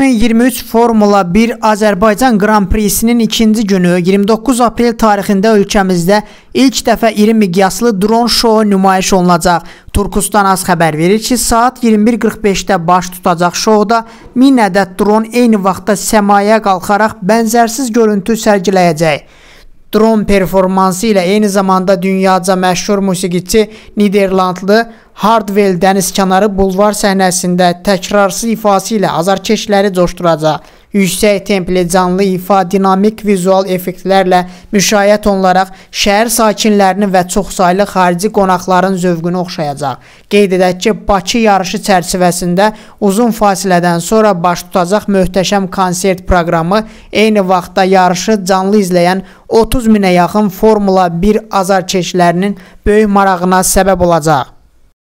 2023 Formula 1 Azərbaycan Qran Prisinin ikinci günü 29 aprel tarixində ölkəmizdə ilk dəfə iri miqyaslı dron şou nümayiş olunacaq. Turkustan az xəbər verir ki, saat 21.45-də baş tutacaq şouda 1000 ədəd dron eyni vaxtda səmaya qalxaraq bənzərsiz görüntü sərgiləyəcək. Dron performansı ilə eyni zamanda dünyaca məşhur musiqiçi Niderlandlı Hardwell dənizkənarı bulvar səhnəsində təkrarsız ifası ilə azarkeşləri coşduracaq yüksək templi, canlı ifa, dinamik vizual effektlərlə müşayiət olunaraq şəhər sakinlərinin və çoxsaylı xarici qonaqların zövqünü oxşayacaq. Qeyd edək ki, Bakı yarışı çərçivəsində uzun fasilədən sonra baş tutacaq möhtəşəm konsert proqramı eyni vaxtda yarışı canlı izləyən 30 minə yaxın Formula 1 azarkeşlərinin böyük marağına səbəb olacaq.